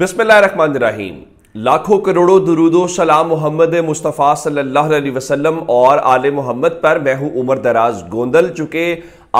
बिस्मिल्लाहिर्रहमानिर्रहीम लाखों करोड़ों दरूदो सलाम मोहम्मद मुस्तफ़ा सल्लल्लाहु अलैहि वसल्लम और आल मोहम्मद पर मैं हूं उमर दराज गोंदल चुके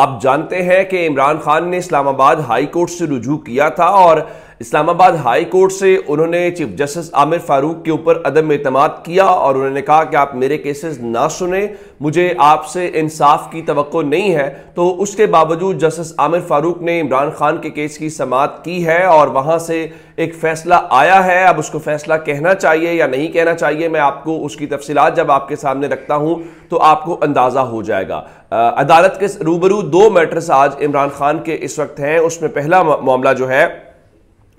आप जानते हैं कि इमरान खान ने इस्लामाबाद हाई कोर्ट से रुजू किया था और इस्लामाबाद हाई कोर्ट से उन्होंने चीफ जस्टिस आमिर फारूक के ऊपर अदम अतमाद किया और उन्होंने कहा कि आप मेरे केसेस ना सुने मुझे आपसे इंसाफ की तो नहीं है तो उसके बावजूद जस्टिस आमिर फारूक ने इमरान खान के केस की समात की है और वहाँ से एक फैसला आया है अब उसको फैसला कहना चाहिए या नहीं कहना चाहिए मैं आपको उसकी तफसीत जब आपके सामने रखता हूँ तो आपको अंदाज़ा हो जाएगा अदालत के रूबरू दो मैटर्स आज इमरान खान के इस वक्त हैं उसमें पहला मामला जो है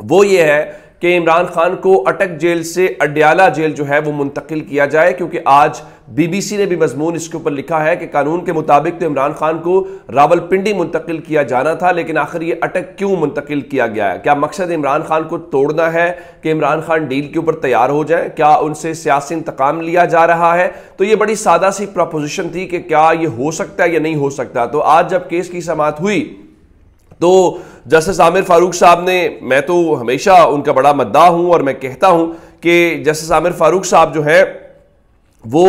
वो ये है कि इमरान खान को अटक जेल से अड्याला जेल जो है वो मुंतकिल किया जाए क्योंकि आज बीबीसी ने भी मजमून इसके ऊपर लिखा है कि कानून के मुताबिक तो इमरान खान को रावलपिंडी मुंतकिल किया जाना था लेकिन आखिर ये अटक क्यों मुंतकिल किया गया है क्या मकसद इमरान खान को तोड़ना है कि इमरान खान डील के ऊपर तैयार हो जाए क्या उनसे सियासी इंतकाम लिया जा रहा है तो ये बड़ी सादा सी प्रपोजिशन थी कि क्या ये हो सकता है या नहीं हो सकता तो आज जब केस की समात हुई तो जस्टिस आमिर फारूक साहब ने मैं तो हमेशा उनका बड़ा मद्दा हूं और मैं कहता हूं कि जस्टिस आमिर फारूक साहब जो है वो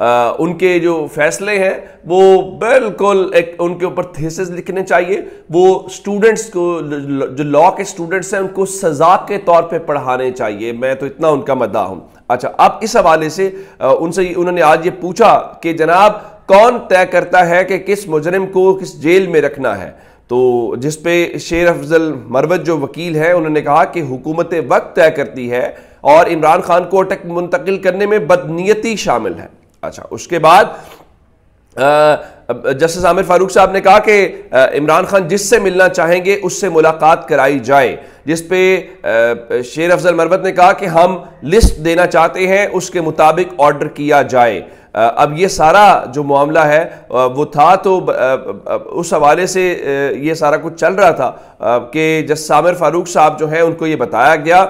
आ, उनके जो फैसले हैं वो बिल्कुल एक उनके ऊपर थीसिस लिखने चाहिए वो स्टूडेंट्स को जो लॉ के स्टूडेंट्स हैं उनको सज़ा के तौर पे पढ़ाने चाहिए मैं तो इतना उनका मद्दा हूं अच्छा अब इस हवाले से उनसे उन्होंने आज ये पूछा कि जनाब कौन तय करता है कि किस मुजरिम को किस जेल में रखना है तो जिस पे शेर अफजल मरवत जो वकील है उन्होंने कहा कि हुकूमत वक्त तय करती है और इमरान खान को अटक मुंतकिल करने में बदनीयती शामिल है अच्छा उसके बाद जस्टिस आमिर फारूक साहब ने कहा कि इमरान खान जिससे मिलना चाहेंगे उससे मुलाकात कराई जाए जिस पे शेर अफजल मरवत ने कहा कि हम लिस्ट देना चाहते हैं उसके मुताबिक ऑर्डर किया जाए अब ये सारा जो मामला है वो था तो उस हवाले से ये सारा कुछ चल रहा था कि जस सामिर फारूक साहब जो हैं उनको ये बताया गया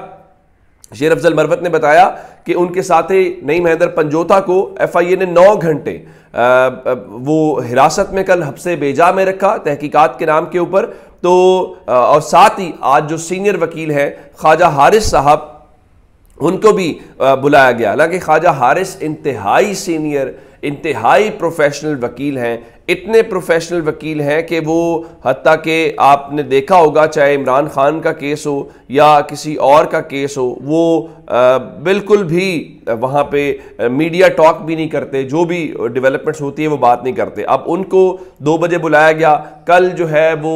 शेर अफजल मरवत ने बताया कि उनके साथ ही नई महेंद्र पंजोता को एफ आई ए ने नौ घंटे वो हिरासत में कल हफ्से बेजा में रखा तहकीकात के नाम के ऊपर तो और साथ ही आज जो सीनियर वकील हैं ख्वाजा हारिस साहब उनको भी बुलाया गया हालांकि ख्वाजा हारिस इंतहाई सीनियर इंतहाई प्रोफेशनल वकील हैं इतने प्रोफेशनल वकील हैं कि वो हती के आपने देखा होगा चाहे इमरान खान का केस हो या किसी और का केस हो वो आ, बिल्कुल भी वहाँ पे मीडिया टॉक भी नहीं करते जो भी डेवलपमेंट्स होती है वो बात नहीं करते अब उनको दो बजे बुलाया गया कल जो है वो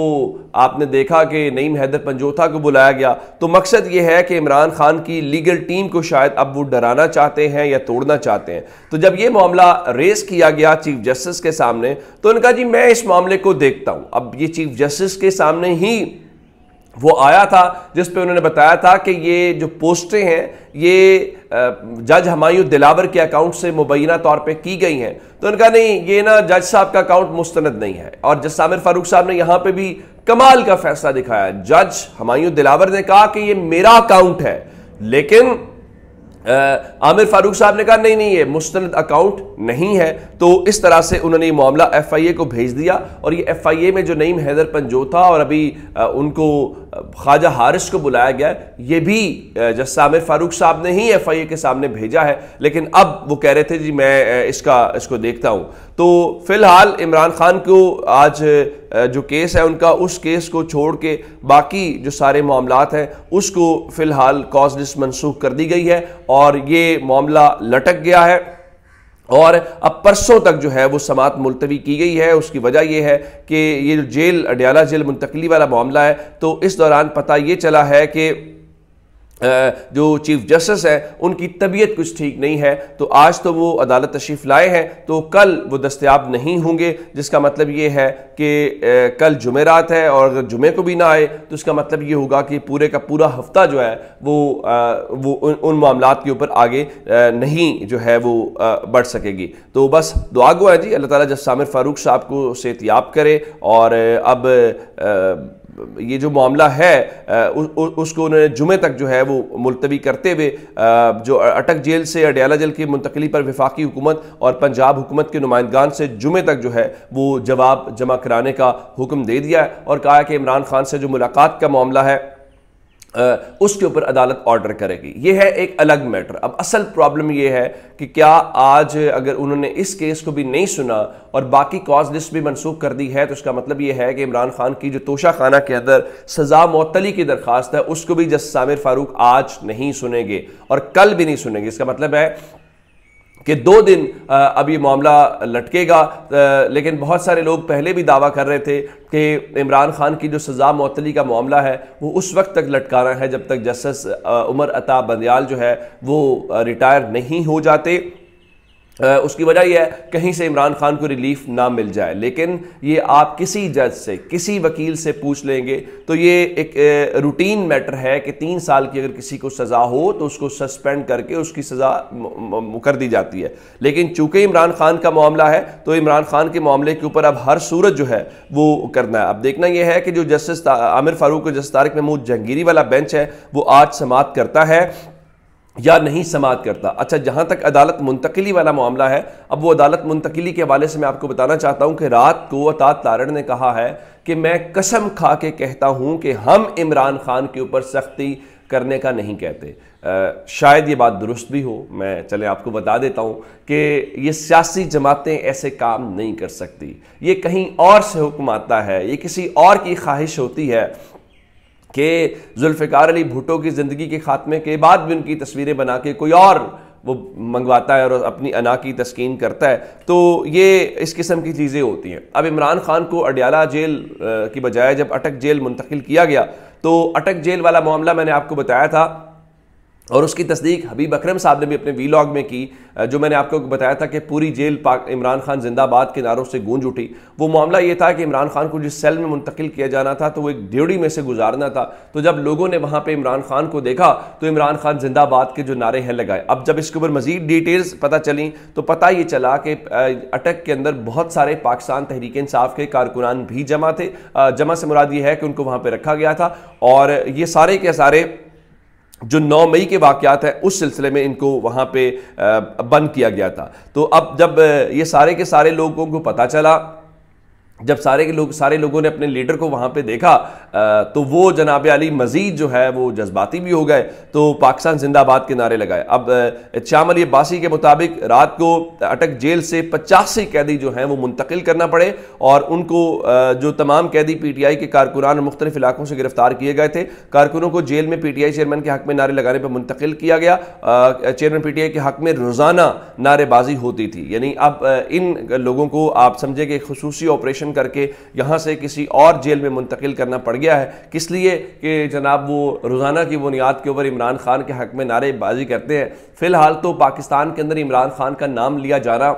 आपने देखा कि नईम हैदर पंजोथा को बुलाया गया तो मकसद ये है कि इमरान खान की लीगल टीम को शायद अब वो डराना चाहते हैं या तोड़ना चाहते हैं तो जब ये मामला रेस किया गया चीफ जस्टिस के सामने तो उन्होंने कहा जी मैं इस मामले को देखता हूं अब ये चीफ जस्टिस के सामने ही वो आया था जिस पे उन्होंने बताया था कि ये जो पोस्टें हैं ये जज हमायूं दिलावर के अकाउंट से मुबैना तौर पे की गई हैं तो उनका नहीं ये ना जज साहब का अकाउंट मुस्तंद नहीं है और जस आमिर फारूक साहब ने यहाँ पे भी कमाल का फैसला दिखाया जज हमायूं दिलावर ने कहा कि ये मेरा अकाउंट है लेकिन आमिर फारूक साहब ने कहा नहीं नहीं ये मुस्तंद अकाउंट नहीं है तो इस तरह से उन्होंने ये मामला एफ आई ए को भेज दिया और ये एफ आई ए में जो नईम हैदर पंजो था और अभी आ, उनको ख्वाजा हारिस को बुलाया गया ये भी जस्सा आमिर फारूक साहब ने ही एफ आई ए के सामने भेजा है लेकिन अब वो कह रहे थे जी मैं इसका इसको देखता हूँ तो फिलहाल इमरान खान को आज जो केस है उनका उस केस को छोड़ के बाकी जो सारे मामला हैं उसको फ़िलहाल कॉजलिस मनसूख कर दी गई है और ये मामला लटक गया है और अब परसों तक जो है वो समात मुलतवी की गई है उसकी वजह यह है कि ये जेल अडयाला जेल मुंतकली वाला मामला है तो इस दौरान पता ये चला है कि जो चीफ जस्टिस है उनकी तबीयत कुछ ठीक नहीं है तो आज तो वो अदालत तशरीफ़ लाए हैं तो कल वो दस्तियाब नहीं होंगे जिसका मतलब ये है कि कल जुमेरात है और अगर जुमे को भी ना आए तो इसका मतलब ये होगा कि पूरे का पूरा हफ्ता जो है वो वो उन, उन मामला के ऊपर आगे नहीं जो है वो बढ़ सकेगी तो बस दुआगो है जी अल्लाह ताली जब सामिर फ़ारूक साहब को सेहतियाब करे और अब ये जो मामला है उ, उ, उसको उन्होंने जुमे तक जो है वो मुलतवी करते हुए जो अटक जेल से अडयाला जेल की मुंतकली पर विफाकी हुकूमत और पंजाब हुकूमत के नुमाइंदान से जुमे तक जो है वो जवाब जमा कराने का हुक्म दे दिया है और कहा कि इमरान खान से जो मुलाकात का मामला है उसके ऊपर अदालत ऑर्डर करेगी यह है एक अलग मैटर अब असल प्रॉब्लम यह है कि क्या आज अगर उन्होंने इस केस को भी नहीं सुना और बाकी कॉज लिस्ट भी मनसूख कर दी है तो इसका मतलब यह है कि इमरान खान की जो तोशा खाना के अंदर सजा मअतली की दरख्वास्त है उसको भी जस्ट सामिर फारूक आज नहीं सुनेंगे और कल भी नहीं सुनेंगे इसका मतलब है कि दो दिन अब ये मामला लटकेगा लेकिन बहुत सारे लोग पहले भी दावा कर रहे थे कि इमरान खान की जो सज़ा मअतली का मामला है वो उस वक्त तक लटकाना है जब तक जस्टिस उमर अता बंदयाल जो है वो रिटायर नहीं हो जाते उसकी वजह यह है कहीं से इमरान खान को रिलीफ ना मिल जाए लेकिन ये आप किसी जज से किसी वकील से पूछ लेंगे तो ये एक रूटीन मैटर है कि तीन साल की अगर किसी को सज़ा हो तो उसको सस्पेंड करके उसकी सज़ा कर दी जाती है लेकिन चूंकि इमरान खान का मामला है तो इमरान खान के मामले के ऊपर अब हर सूरत जो है वो करना है अब देखना यह है कि जो जस्टिस आमिर फारूक और जस्टिस तारक महमूद जहंगीरी वाला बेंच है वो आज समाप्त करता है या नहीं समात करता अच्छा जहाँ तक अदालत मुंतकली वाला मामला है अब वो अदालत मुंतकली के हवाले से मैं आपको बताना चाहता हूँ कि रात को अतात तारण ने कहा है कि मैं कसम खा के कहता हूँ कि हम इमरान खान के ऊपर सख्ती करने का नहीं कहते आ, शायद ये बात दुरुस्त भी हो मैं चले आपको बता देता हूँ कि ये सियासी जमातें ऐसे काम नहीं कर सकती ये कहीं और से हुक्म आता है ये किसी और की ख्वाहिश होती है कि जुल्फ़िकार अली भुटो की ज़िंदगी के ख़ात्मे के बाद भी उनकी तस्वीरें बना के कोई और वो मंगवाता है और अपनी अना की तस्कीन करता है तो ये इस किस्म की चीज़ें होती हैं अब इमरान खान को अडियाला जेल की बजाय जब अटक जेल मुंतकिल किया गया तो अटक जेल वाला मामला मैंने आपको बताया था और उसकी तस्दीक हबीब अकरम साहब ने भी अपने वीलॉग में की जो मैंने आपको बताया था कि पूरी जेल पाक इमरान खान जिंदाबाद के नारों से गूंज उठी वो मामला ये था कि इमरान खान को जिस सेल में मुंतकिल किया जाना था तो वो एक ड्यूडी में से गुजारना था तो जब लोगों ने वहाँ पर इमरान खान को देखा तो इमरान खान जिंदाबाद के जो नारे हैं लगाए अब जब इसके ऊपर मजीद डिटेल्स पता चली तो पता ये चला कि अटक के अंदर बहुत सारे पाकिस्तान तहरीक इंसाफ के कारकुनान भी जमा थे जमा से मुराद ये है कि उनको वहाँ पर रखा गया था और ये सारे के सारे जो 9 मई के वाक़ात हैं उस सिलसिले में इनको वहाँ पे बंद किया गया था तो अब जब ये सारे के सारे लोगों को पता चला जब सारे के लोग सारे लोगों ने अपने लीडर को वहाँ पे देखा तो वो जनाब अली मजीद जो है वो जज्बाती भी हो गए तो पाकिस्तान जिंदाबाद के नारे लगाए अब श्याम अली अब्बासी के मुताबिक रात को अटक जेल से पचासी कैदी जो हैं वो मुंतकिल करना पड़े और उनको जो तमाम कैदी पी टी आई के कारकुनान मुख्तलिफ इलाकों से गिरफ्तार किए गए थे कारकुनों को जेल में पी टी आई चेयरमैन के हक में नारे लगाने पर मुंतकिल किया गया चेयरमैन पी टी आई के हक में रोज़ाना नारेबाजी होती थी यानी अब इन लोगों को आप समझे कि खसूसी ऑपरेशन डिटेंशन करके यहाँ से किसी और जेल में मुंतकिल करना पड़ गया है किस लिए कि जनाब वो रोज़ाना की बुनियाद के ऊपर इमरान खान के हक में नारेबाजी करते हैं फ़िलहाल तो पाकिस्तान के अंदर इमरान खान का नाम लिया जाना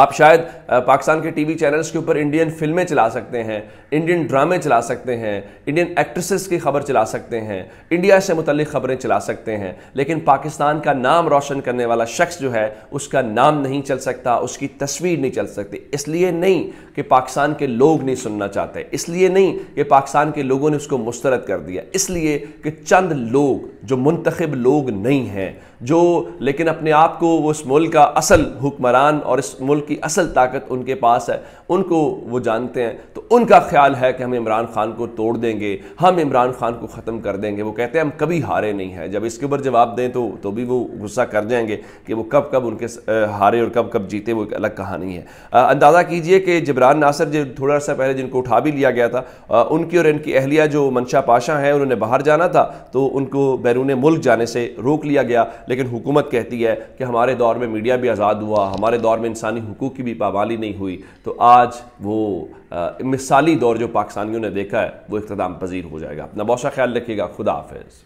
आप शायद पाकिस्तान के टीवी चैनल्स के ऊपर इंडियन फिल्में चला सकते हैं इंडियन ड्रामे चला सकते हैं इंडियन एक्ट्रेसेस की खबर चला सकते हैं इंडिया से मुतलिक खबरें चला सकते हैं लेकिन पाकिस्तान का नाम रोशन करने वाला शख्स जो है उसका नाम नहीं चल सकता उसकी तस्वीर नहीं चल सकती इसलिए नहीं कि पाकिस्तान के लोग नहीं सुनना चाहते इसलिए नहीं कि पाकिस्तान के लोगों ने उसको मुस्तरद कर दिया इसलिए कि चंद लोग जो मुंतखब लोग नहीं हैं जो लेकिन अपने आप को उस मुल्क का असल हुक्मरान और इस मुल्क मुल्क की असल ताकत उनके पास है उनको वो जानते हैं तो उनका ख्याल है कि हम इमरान खान को तोड़ देंगे हम इमरान खान को ख़त्म कर देंगे वो कहते हैं हम कभी हारे नहीं हैं जब इसके ऊपर जवाब दें तो तो भी वो गुस्सा कर जाएंगे कि वो कब कब उनके हारे और कब कब जीते वो एक अलग कहानी है अंदाज़ा कीजिए कि जबरान नासर जो थोड़ा सा पहले जिनको उठा भी लिया गया था उनकी और इनकी अहलिया जो मंशा पाशा हैं उन्होंने बाहर जाना था तो उनको बैरून मुल्क जाने से रोक लिया गया लेकिन हुकूमत कहती है कि हमारे दौर में मीडिया भी आज़ाद हुआ हमारे दौर में इंसानी हकूक़ की भी पाबाली नहीं हुई तो आज वो आ, मिसाली दौर जो पाकिस्तानियों ने देखा है वो इकतदाम पजीर हो जाएगा अपना बहुत ख्याल रखिएगा खुदा हाफ